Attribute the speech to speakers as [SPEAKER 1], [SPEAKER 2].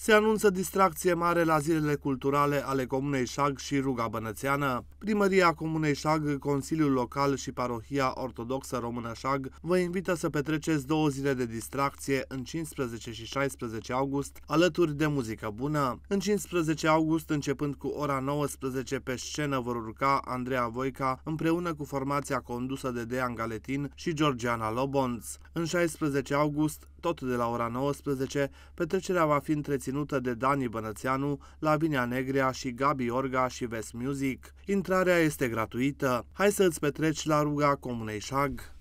[SPEAKER 1] Se anunță distracție mare la zilele culturale ale Comunei Șag și Ruga Bănățeană. Primăria Comunei Șag, Consiliul Local și Parohia Ortodoxă Română Șag vă invită să petreceți două zile de distracție în 15 și 16 august alături de muzică bună. În 15 august, începând cu ora 19, pe scenă vor urca Andreea Voica împreună cu formația condusă de Dean Galetin și Georgiana Lobonț. În 16 august, tot de la ora 19, petrecerea va fi întreținută de Dani Bănățeanu, Lavinia Negrea și Gabi Orga și Vest Music. Intrarea este gratuită. Hai să îți petreci la ruga Comunei Șag.